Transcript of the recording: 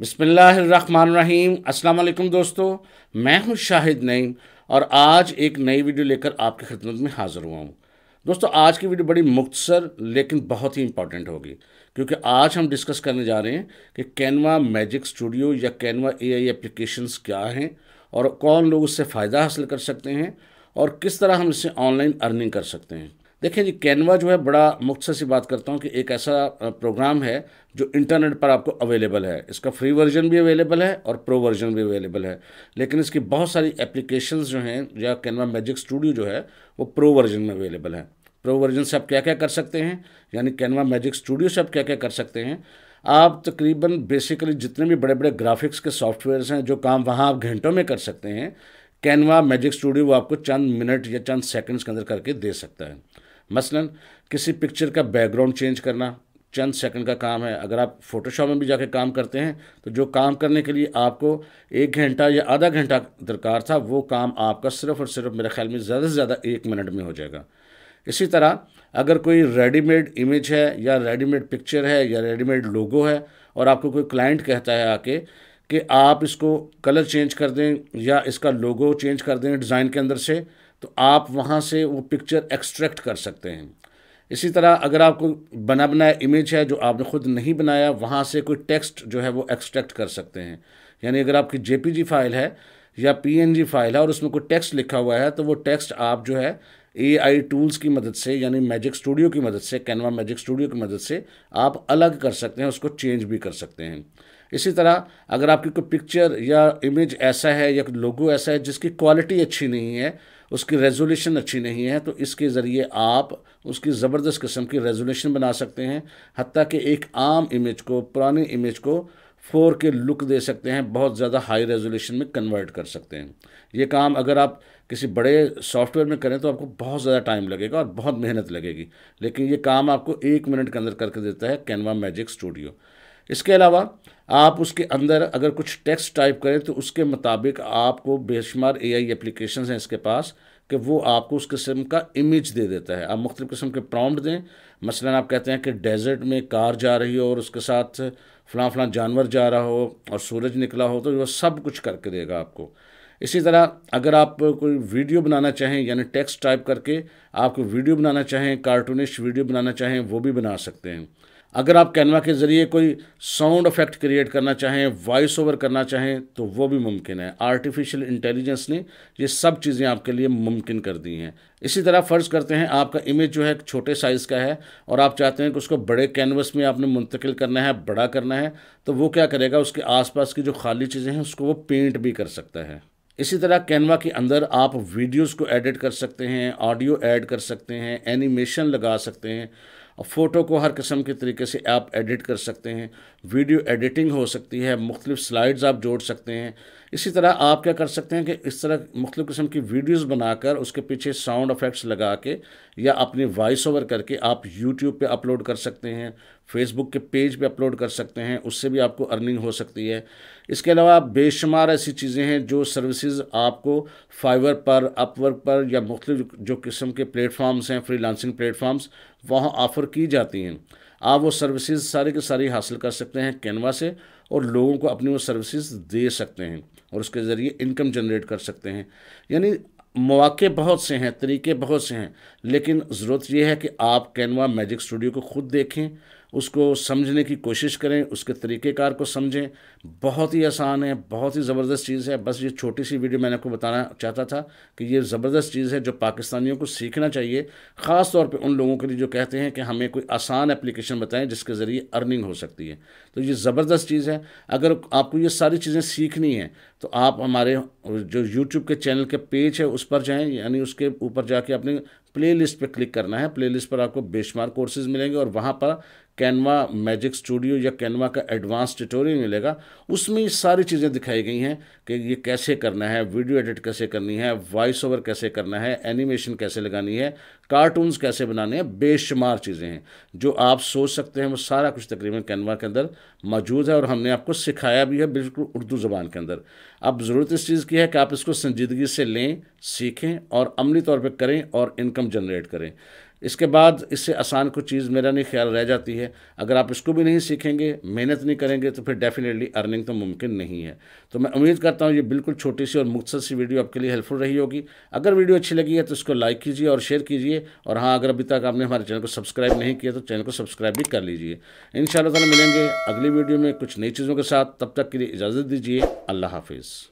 अस्सलाम वालेकुम दोस्तों मैं हूं शाहिद नईम और आज एक नई वीडियो लेकर आपकी खिदमत में हाज़िर हुआ हूं दोस्तों आज की वीडियो बड़ी मुख्तसर लेकिन बहुत ही इंपॉर्टेंट होगी क्योंकि आज हम डिस्कस करने जा रहे हैं कि कैनवा मैजिक स्टूडियो या कैनवा ए आई एप्लीकेशनस क्या हैं और कौन लोग उससे फ़ायदा हासिल कर सकते हैं और किस तरह हम इससे ऑनलाइन अर्निंग कर सकते हैं देखिए जी कैनवा जो है बड़ा मुख्तर सी बात करता हूँ कि एक ऐसा प्रोग्राम है जो इंटरनेट पर आपको अवेलेबल है इसका फ्री वर्जन भी अवेलेबल है और प्रो वर्जन भी अवेलेबल है लेकिन इसकी बहुत सारी एप्लीकेशंस जो हैं या कैनवा मैजिक स्टूडियो जो है वो प्रो वर्जन में अवेलेबल है प्रो वर्जन से आप क्या क्या कर सकते हैं यानी कैनवा मैजिक स्टूडियो से आप क्या क्या कर सकते हैं आप तकरीबन बेसिकली जितने भी बड़े बड़े ग्राफिक्स के सॉफ्टवेयर्स हैं जो काम वहाँ आप घंटों में कर सकते हैं कैनवा मैजिक स्टूडियो वो आपको चंद मिनट या चंद सेकंड्स के अंदर करके दे सकता है मसलन किसी पिक्चर का बैकग्राउंड चेंज करना चंद सेकंड का काम है अगर आप फोटोशॉप में भी जाके काम करते हैं तो जो काम करने के लिए आपको एक घंटा या आधा घंटा दरकार था वो काम आपका सिर्फ और सिर्फ मेरे ख्याल में ज़्यादा से ज़्यादा एक मिनट में हो जाएगा इसी तरह अगर कोई रेडीमेड इमेज है या रेडीमेड पिक्चर है या रेडीमेड लोगो है और आपको कोई क्लाइंट कहता है आके कि आप इसको कलर चेंज कर दें या इसका लोगो चेंज कर दें डिज़ाइन के अंदर से तो आप वहाँ से वो पिक्चर एक्सट्रैक्ट कर सकते हैं इसी तरह अगर आपको बना बनाया इमेज है जो आपने खुद नहीं बनाया वहाँ से कोई टेक्स्ट जो है वो एक्सट्रैक्ट कर सकते हैं यानी अगर आपकी जे फाइल है या पी फाइल है और उसमें कोई टेक्स्ट लिखा हुआ है तो वो टेक्स्ट आप जो है ए आई टूल्स की मदद से यानी मैजिक स्टूडियो की मदद से कैनवा मैजिक स्टूडियो की मदद से आप अलग कर सकते हैं उसको चेंज भी कर सकते हैं इसी तरह अगर आपकी कोई पिक्चर या इमेज ऐसा है या लोगो ऐसा है जिसकी क्वालिटी अच्छी नहीं है उसकी रेजोल्यूशन अच्छी नहीं है तो इसके ज़रिए आप उसकी ज़बरदस्त किस्म की रेजोल्यूशन बना सकते हैं हती कि एक आम इमेज को पुराने इमेज को फोर के लुक दे सकते हैं बहुत ज़्यादा हाई रेजोल्यूशन में कन्वर्ट कर सकते हैं ये काम अगर आप किसी बड़े सॉफ्टवेयर में करें तो आपको बहुत ज़्यादा टाइम लगेगा और बहुत मेहनत लगेगी लेकिन ये काम आपको एक मिनट के अंदर करके देता है कैनवा मैजिक स्टूडियो इसके अलावा आप उसके अंदर अगर कुछ टेक्स्ट टाइप करें तो उसके मुताबिक आपको बेशुमार ए आई एप्लीकेशन हैं इसके पास कि वो आपको उस किस्म का इमेज दे देता है आप मुख्तु किस्म के प्रॉम्प्ट दें मसलन आप कहते हैं कि डेजर्ट में कार जा रही हो और उसके साथ फलां फलां जानवर जा रहा हो और सूरज निकला हो तो वह सब कुछ करके देगा आपको इसी तरह अगर आप कोई वीडियो बनाना चाहें यानी टेक्स्ट टाइप करके आपको वीडियो बनाना चाहें कार्टूनिश वीडियो बनाना चाहें वो भी बना सकते हैं अगर आप कैनवा के ज़रिए कोई साउंड इफेक्ट क्रिएट करना चाहें वॉइस ओवर करना चाहें तो वो भी मुमकिन है आर्टिफिशियल इंटेलिजेंस ने ये सब चीज़ें आपके लिए मुमकिन कर दी हैं इसी तरह फ़र्ज़ करते हैं आपका इमेज जो है छोटे साइज़ का है और आप चाहते हैं कि उसको बड़े कैनवस में आपने मुंतकिल करना है बड़ा करना है तो वो क्या करेगा उसके आसपास की जो खाली चीज़ें हैं उसको वो पेंट भी कर सकता है इसी तरह कैनवा के अंदर आप वीडियोस को एडिट कर सकते हैं ऑडियो ऐड कर सकते हैं एनिमेशन लगा सकते हैं और फ़ोटो को हर किस्म के तरीके से आप एडिट कर सकते हैं वीडियो एडिटिंग हो सकती है मुख्तलिफ स्लाइड्स आप जोड़ सकते हैं इसी तरह आप क्या कर सकते हैं कि इस तरह मुख्तु किस्म की वीडियोस बनाकर उसके पीछे साउंड इफ़ेक्ट्स लगा के या अपनी वॉइस ओवर करके आप यूट्यूब पे अपलोड कर सकते हैं फेसबुक के पेज पे अपलोड कर सकते हैं उससे भी आपको अर्निंग हो सकती है इसके अलावा बेशुमार ऐसी चीज़ें हैं जो सर्विसेज आपको फाइवर पर अपवर्क पर या मुख्तु जो किस्म के प्लेटफॉर्म्स हैं फ्री लांसिंग प्लेटफॉर्म्स वहाँ ऑफ़र की जाती हैं आप वो सर्विसेज सारे के सारी हासिल कर सकते हैं कैनवा से और लोगों को अपनी वो सर्विसेज दे सकते हैं और उसके ज़रिए इनकम जनरेट कर सकते हैं यानी मौाक़े बहुत से हैं तरीके बहुत से हैं लेकिन ज़रूरत यह है कि आप कैनवा मैजिक स्टूडियो को खुद देखें उसको समझने की कोशिश करें उसके तरीक़ेकार को समझें बहुत ही आसान है बहुत ही ज़बरदस्त चीज़ है बस ये छोटी सी वीडियो मैंने आपको बताना चाहता था कि ये ज़बरदस्त चीज़ है जो पाकिस्तानियों को सीखना चाहिए ख़ास तौर पर उन लोगों के लिए जो कहते हैं कि हमें कोई आसान एप्लीकेशन बताएं जिसके ज़रिए अर्निंग हो सकती है तो ये ज़बरदस्त चीज़ है अगर आपको ये सारी चीज़ें सीखनी हैं तो आप हमारे जो यूट्यूब के चैनल के पेज है उस पर जाएँ यानी उसके ऊपर जाके अपने प्ले लिस्ट पर क्लिक करना है प्ले लिस्ट पर आपको बेशुमार कोर्सेज़ मिलेंगे और वहाँ पर कैनवा मैजिक स्टूडियो या कैनवा का एडवांस ट्यूटोरियल मिलेगा उसमें सारी चीज़ें दिखाई गई हैं कि ये कैसे करना है वीडियो एडिट कैसे करनी है वॉइस ओवर कैसे करना है एनिमेशन कैसे लगानी है कार्टून्स कैसे बनाने हैं बेशुमार चीज़ें हैं जो आप सोच सकते हैं वो सारा कुछ तकरीबन कैनवा के अंदर मौजूद है और हमने आपको सिखाया भी है बिल्कुल उर्दू ज़बान के अंदर अब ज़रूरत इस चीज़ की है कि आप इसको संजीदगी से लें सीखें और अमली तौर पर करें और इनकम जनरेट करें इसके बाद इससे आसान कोई चीज़ मेरा नहीं ख्याल रह जाती है अगर आप इसको भी नहीं सीखेंगे मेहनत नहीं करेंगे तो फिर डेफिनेटली अर्निंग तो मुमकिन नहीं है तो मैं उम्मीद करता हूँ ये बिल्कुल छोटी सी और मुख्तर सी वीडियो आपके लिए हेल्पफुल रही होगी अगर वीडियो अच्छी लगी है तो इसको लाइक कीजिए और शेयर कीजिए और हाँ अगर अभी तक आपने हमारे चैनल को सब्सक्राइब नहीं किया तो चैनल को सब्सक्राइब भी कर लीजिए इन शाला मिलेंगे अगली वीडियो में कुछ नई चीज़ों के साथ तब तक के लिए इजाज़त दीजिए अल्लाह हाफिज़